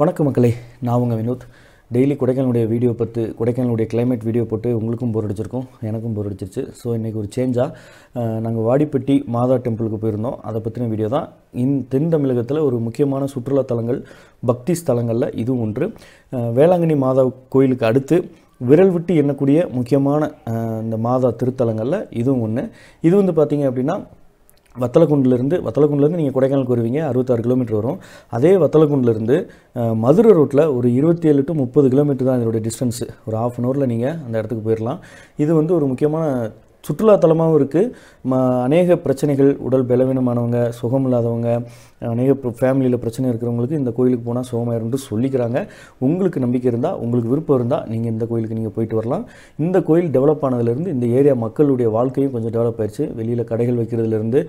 வணக்கம் மக்களே நான் உங்கள் வினோத் டெய்லி கொடைக்கானலுடைய வீடியோ பார்த்து கொடைக்கானலுடைய கிளைமேட் வீடியோ போட்டு உங்களுக்கும் போர் அடிச்சிருக்கும் எனக்கும் போர் அடிச்சிருச்சு ஸோ இன்றைக்கி ஒரு சேஞ்சாக நாங்கள் வாடிப்பட்டி மாதா டெம்பிளுக்கு போயிருந்தோம் அதை பற்றின வீடியோ தான் இன் தென் தமிழகத்தில் ஒரு முக்கியமான சுற்றுலாத்தலங்கள் பக்தி ஸ்தலங்களில் இதுவும் ஒன்று வேளாங்கண்ணி மாதா கோயிலுக்கு அடுத்து விரல் விட்டு எண்ணக்கூடிய முக்கியமான இந்த மாதா திருத்தலங்களில் இதுவும் ஒன்று இது வந்து பார்த்திங்க அப்படின்னா வத்தலக்குண்டுலேருந்து வத்தலக்குண்டுலேருந்து நீங்கள் கொடைக்கானல் வருவீங்க அறுபத்தாறு கிலோமீட்டர் வரும் அதே வத்தலக்குண்டுலேருந்து மதுரை ரோட்டில் ஒரு இருபத்தி ஏழு டு முப்பது கிலோமீட்டர் தான் இதோடைய டிஸ்டன்ஸு ஒரு ஆஃப் அன் ஹவரில் நீங்கள் அந்த இடத்துக்கு போயிடலாம் இது வந்து ஒரு முக்கியமான சுற்றுலாத்தலமாகவும் இருக்குது ம அநேக பிரச்சனைகள் உடல் பலவீனமானவங்க சுகம் இல்லாதவங்க அநேக ஃபேமிலியில் பிரச்சனை இருக்கிறவங்களுக்கு இந்த கோயிலுக்கு போனால் சுகமாயிரும்னு சொல்லிக்கிறாங்க உங்களுக்கு நம்பிக்கை இருந்தால் உங்களுக்கு விருப்பம் இருந்தால் நீங்கள் இந்த கோயிலுக்கு நீங்கள் போயிட்டு வரலாம் இந்த கோயில் டெவலப் ஆனதுலேருந்து இந்த ஏரியா மக்களுடைய வாழ்க்கையும் கொஞ்சம் டெவலப் ஆயிடுச்சு வெளியில் கடைகள் வைக்கிறதுலேருந்து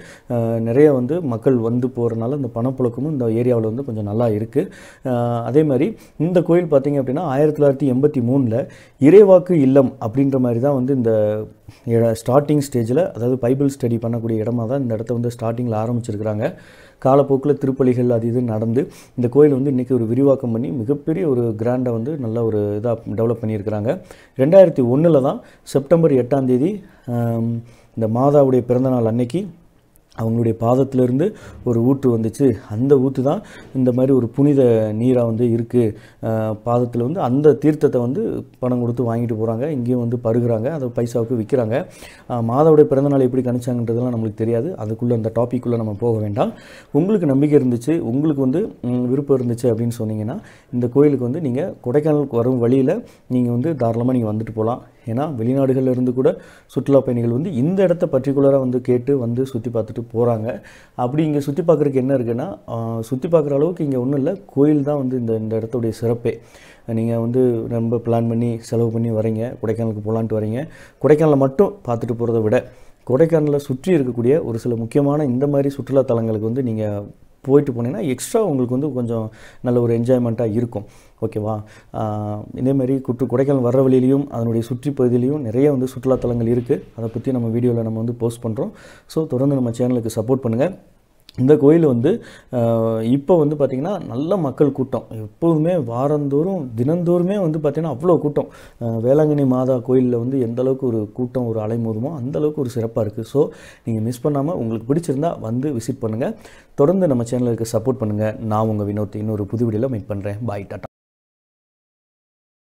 நிறைய வந்து மக்கள் வந்து போகிறனால இந்த பணப்புழக்கமும் இந்த ஏரியாவில் வந்து கொஞ்சம் நல்லா இருக்குது அதே மாதிரி இந்த கோயில் பார்த்திங்க அப்படின்னா ஆயிரத்தி தொள்ளாயிரத்தி எண்பத்தி மூணில் இறைவாக்கு இல்லம் அப்படின்ற மாதிரி தான் வந்து இந்த ஸ்டார்டிங் ஸ்டேஜில் அதாவது பைபிள் ஸ்டடி பண்ணக்கூடிய இடமா தான் இந்த இடத்த வந்து ஸ்டார்டிங்கில் ஆரம்பிச்சிருக்கிறாங்க காலப்போக்கில் திருப்பலிகள் அது இது நடந்து இந்த கோயில் வந்து இன்றைக்கி ஒரு விரிவாக்கம் பண்ணி மிகப்பெரிய ஒரு கிராண்டை வந்து நல்ல ஒரு இதாக டெவலப் பண்ணியிருக்கிறாங்க ரெண்டாயிரத்தி ஒன்றில் தான் செப்டம்பர் எட்டாம் தேதி இந்த மாதாவுடைய பிறந்தநாள் அன்னைக்கு அவங்களுடைய பாதத்திலிருந்து ஒரு ஊற்று வந்துச்சு அந்த ஊற்று தான் இந்த மாதிரி ஒரு புனித நீராக வந்து இருக்குது பாதத்தில் வந்து அந்த தீர்த்தத்தை வந்து பணம் கொடுத்து வாங்கிட்டு போகிறாங்க இங்கேயும் வந்து பருகிறாங்க அதை பைசாவுக்கு விற்கிறாங்க மாதவுடைய பிறந்தநாள் எப்படி கணிச்சாங்கன்றதெல்லாம் நம்மளுக்கு தெரியாது அதுக்குள்ளே அந்த டாப்பிக்குள்ளே நம்ம போக வேண்டாம் உங்களுக்கு நம்பிக்கை இருந்துச்சு உங்களுக்கு வந்து விருப்பம் இருந்துச்சு அப்படின்னு சொன்னீங்கன்னா இந்த கோயிலுக்கு வந்து நீங்கள் கொடைக்கானலுக்கு வரும் வழியில் நீங்கள் வந்து தாராளமாக நீங்கள் வந்துட்டு போகலாம் ஏன்னா வெளிநாடுகளில் இருந்து கூட சுற்றுலா பயணிகள் வந்து இந்த இடத்த பர்டிகுலராக வந்து கேட்டு வந்து சுற்றி பார்த்துட்டு போகிறாங்க அப்படி இங்கே சுற்றி பார்க்குறதுக்கு என்ன இருக்குன்னா சுற்றி பார்க்குற அளவுக்கு இங்கே ஒன்றும் இல்லை கோயில் தான் வந்து இந்த இந்த இடத்துடைய சிறப்பே நீங்கள் வந்து ரொம்ப பிளான் பண்ணி செலவு பண்ணி வரீங்க கொடைக்கானலுக்கு போகலான்ட்டு வரீங்க கொடைக்கானலை மட்டும் பார்த்துட்டு போகிறத விட கொடைக்கானலில் சுற்றி இருக்கக்கூடிய ஒரு சில முக்கியமான இந்த மாதிரி சுற்றுலா தலங்களுக்கு வந்து நீங்கள் போயிட்டு போனீங்கன்னா எக்ஸ்ட்ரா உங்களுக்கு வந்து கொஞ்சம் நல்ல ஒரு என்ஜாய்மெண்ட்டாக இருக்கும் ஓகேவா இதேமாரி குற்று கொடைக்கானல் வர்ற வழியிலையும் அதனுடைய சுற்றி பகுதியிலையும் நிறைய வந்து சுற்றுலாத்தலங்கள் இருக்குது அதை பற்றி நம்ம வீடியோவில் நம்ம வந்து போஸ்ட் பண்ணுறோம் ஸோ தொடர்ந்து நம்ம சேனலுக்கு சப்போர்ட் பண்ணுங்கள் இந்த கோயில் வந்து இப்போ வந்து பார்த்திங்கன்னா நல்ல மக்கள் கூட்டம் எப்போதுமே வாரந்தோறும் தினந்தோறுமே வந்து பார்த்திங்கன்னா அவ்வளோ கூட்டம் வேளாங்கண்ணி மாதா கோயிலில் வந்து எந்த அளவுக்கு ஒரு கூட்டம் ஒரு அலைமோதுமோ அந்தளவுக்கு ஒரு சிறப்பாக இருக்குது ஸோ நீங்கள் மிஸ் பண்ணாமல் உங்களுக்கு பிடிச்சிருந்தா வந்து விசிட் பண்ணுங்கள் தொடர்ந்து நம்ம சேனலுக்கு சப்போர்ட் பண்ணுங்கள் நான் உங்கள் வினோத்தை இன்னொரு புது வீடியோவில் மீட் பண்ணுறேன் பாய் டாட்டா